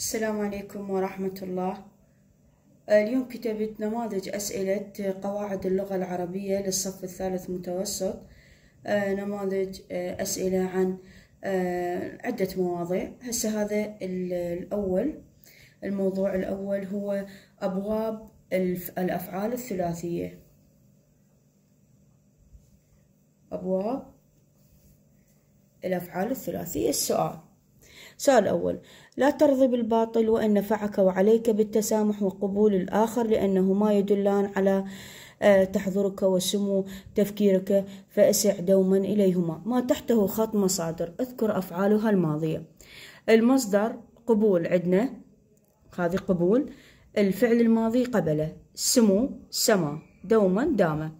السلام عليكم ورحمة الله اليوم كتبت نماذج أسئلة قواعد اللغة العربية للصف الثالث متوسط آه، نماذج آه، أسئلة عن آه، عدة مواضيع هسه هذا الأول الموضوع الأول هو أبواب الأفعال الثلاثية أبواب الأفعال الثلاثية السؤال سؤال أول لا ترضي بالباطل وإن نفعك وعليك بالتسامح وقبول الآخر لأنهما يدلان على آه، تحضرك وسمو تفكيرك فاسع دوما إليهما ما تحته خط مصادر اذكر أفعالها الماضية المصدر قبول عندنا هذه قبول الفعل الماضي قبله سمو سما دوما دامه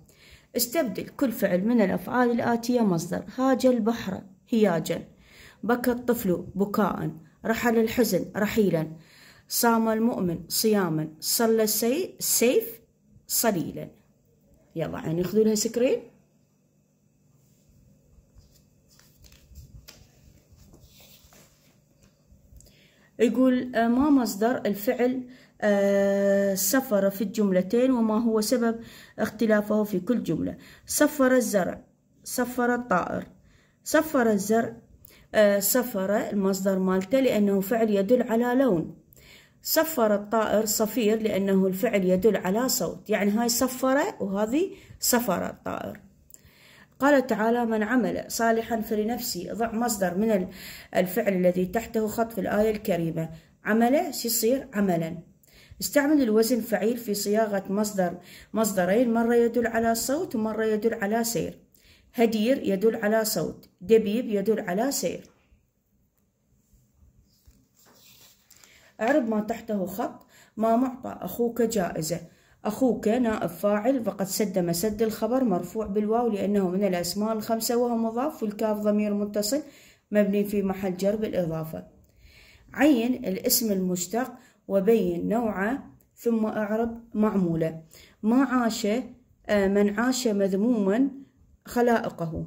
استبدل كل فعل من الأفعال الآتية مصدر هاج البحر هياجا بكى الطفل بكاء رحل الحزن رحيلا صام المؤمن صياما صلى السيف صليلا يلا عين ياخذوا لها سكرين يقول آه، ما مصدر الفعل آه، سفر في الجملتين وما هو سبب اختلافه في كل جملة سفر الزرع سفر الطائر سفر الزرع آه، سفر المصدر مالته لأنه فعل يدل على لون صفر الطائر صفير لأنه الفعل يدل على صوت يعني هاي صفرة وهذه صفر الطائر قال تعالى من عمل صالحا فلنفسه ضع مصدر من الفعل الذي تحته خط في الآية الكريمة عمل سيصير عملا استعمل الوزن فعيل في صياغة مصدر مصدرين مرة يدل على صوت ومرة يدل على سير هدير يدل على صوت دبيب يدل على سير اعرب ما تحته خط ما معطى أخوك جائزة أخوك نائب فاعل فقد سد مسد الخبر مرفوع بالواو لأنه من الأسماء الخمسة وهو مضاف والكاف ضمير متصل مبني في محل جر بالإضافة عين الاسم المشتق وبين نوعه ثم أعرب معمولة ما عاش آه، من عاش مذموما خلائقه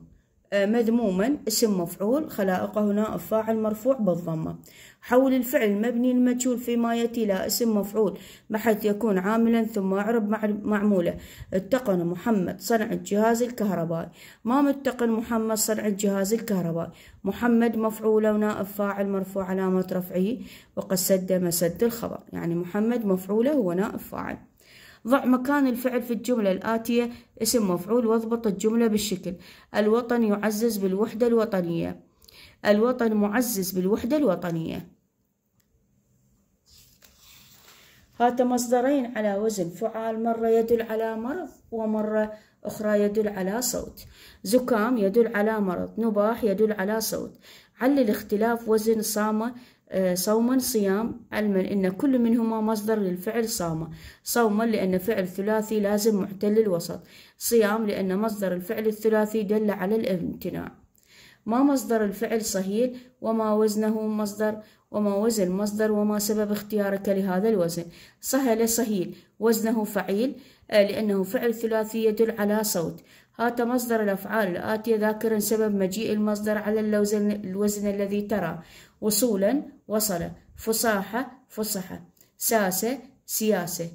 آه، مذموما اسم مفعول خلائقه نائب فاعل مرفوع بالضمة حول الفعل المبني المجهول فيما يأتي إلى اسم مفعول بحيث يكون عاملا ثم أعرب معمولة اتقن محمد صنع الجهاز الكهربائي ما متقن محمد صنع الجهاز الكهربائي محمد مفعول ونائب فاعل مرفوع علامة رفعه وقد سد مسد الخبر يعني محمد مفعوله ونائب فاعل ضع مكان الفعل في الجملة الآتية اسم مفعول واضبط الجملة بالشكل الوطن يعزز بالوحدة الوطنية الوطن معزز بالوحدة الوطنية هات مصدرين على وزن فعال مرة يدل على مرض ومرة أخرى يدل على صوت زكام يدل على مرض نباح يدل على صوت علل اختلاف وزن صامة آه، صوما صيام علما أن كل منهما مصدر للفعل صام صوما لأن فعل ثلاثي لازم محتل الوسط صيام لأن مصدر الفعل الثلاثي دل على الامتناع ما مصدر الفعل صهيل وما وزنه مصدر وما وزن مصدر وما سبب اختيارك لهذا الوزن سهل صهيل وزنه فعيل آه، لأنه فعل ثلاثي يدل على صوت هات مصدر الأفعال الآتية ذاكرا سبب مجيء المصدر على الوزن الذي ترى وصولا وصل فصاحة فصحة ساسة سياسة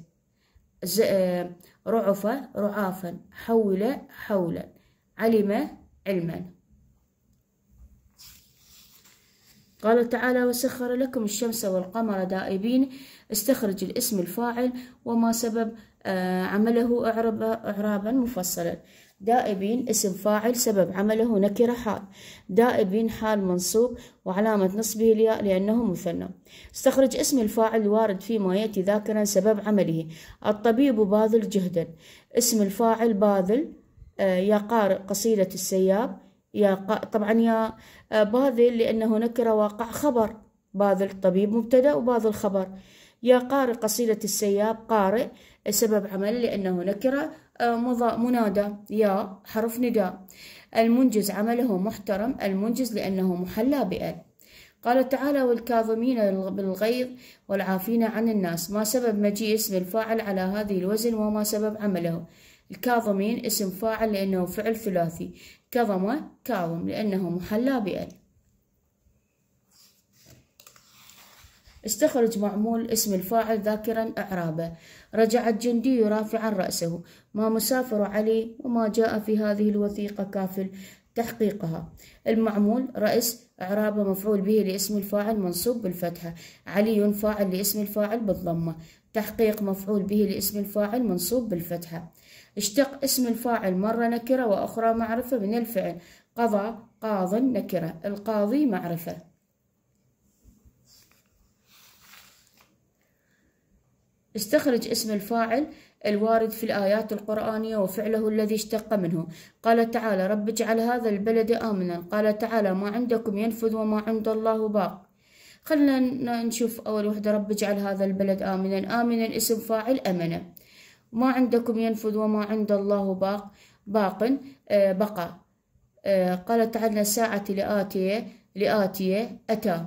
آه، رعف رعافا حول حولا علم علما قال تعالى وسخر لكم الشمس والقمر دائبين استخرج الاسم الفاعل وما سبب آه، عمله إعرابا مفصلا دائبين اسم فاعل سبب عمله نكرة حال دائبين حال منصوب وعلامة نصبه الياء لأنه مثنى استخرج اسم الفاعل الوارد فيما يأتي ذاكرا سبب عمله الطبيب باذل جهدا اسم الفاعل باذل آه، يا قارئ قصيدة السياب يا ق... طبعا يا آه، باذل لأنه نكرة واقع خبر باذل طبيب مبتدأ وباذل خبر يا قارئ قصيدة السياب قارئ سبب عمل لأنه نكرة آه، منادى يا حرف نداء المنجز عمله محترم المنجز لأنه محلى بأل قال تعالى والكاظمين بالغيظ والعافين عن الناس ما سبب مجيء اسم الفاعل على هذه الوزن وما سبب عمله الكاظمين اسم فاعل لأنه فعل ثلاثي كظم كاظم لأنه محلى بأل استخرج معمول اسم الفاعل ذاكرا إعرابه رجع الجندي رافعا رأسه ما مسافر علي وما جاء في هذه الوثيقة كافل تحقيقها المعمول رأس إعراب مفعول به لاسم الفاعل منصوب بالفتحة علي فاعل لاسم الفاعل بالضمة تحقيق مفعول به لاسم الفاعل منصوب بالفتحة اشتق اسم الفاعل مرة نكرة وأخرى معرفة من الفعل قضى قاض نكرة القاضي معرفة استخرج اسم الفاعل الوارد في الآيات القرآنية وفعله الذي اشتق منه قال تعالى رب اجعل هذا البلد آمنا قال تعالى ما عندكم ينفذ وما عند الله باق خلنا نشوف أول وحدة رب اجعل هذا البلد آمنا آمنا اسم فاعل أمنا ما عندكم ينفذ وما عند الله باق باق آه، بقى آه، قال تعالى ساعة لآتية لآتية أتى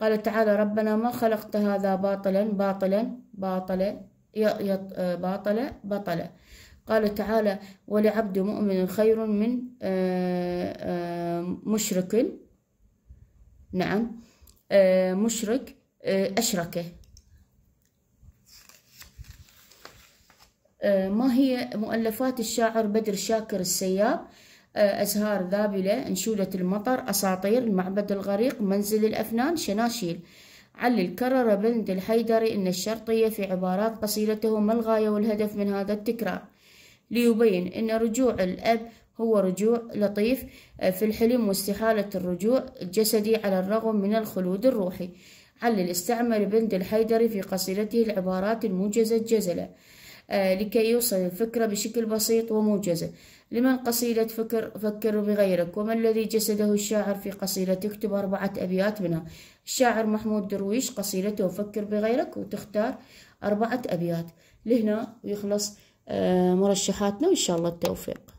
قال تعالى ربنا ما خلقت هذا باطلا باطلا باطلة آه، باطلة بطلة قال تعالى ولعبد مؤمن خير من آه، آه، مشرك نعم مشرك أشركه ما هي مؤلفات الشاعر بدر شاكر السياب أزهار ذابلة أنشودة المطر أساطير المعبد الغريق منزل الأفنان شناشيل علل كرر بند الحيدري أن الشرطية في عبارات قصيدته ما الغاية والهدف من هذا التكرار ليبين أن رجوع الأب هو رجوع لطيف آه، في الحلم واستحالة الرجوع الجسدي على الرغم من الخلود الروحي علل استعمل بند الحيدري في قصيدته العبارات الموجزة الجزلة آه، لكي يوصل الفكرة بشكل بسيط وموجزة لمن قصيدة فكر فكر بغيرك وما الذي جسده الشاعر في قصيدة تكتب أربعة أبيات منها الشاعر محمود درويش قصيدته فكر بغيرك وتختار أربعة أبيات لهنا ويخلص آه، مرشحاتنا وإن شاء الله التوفيق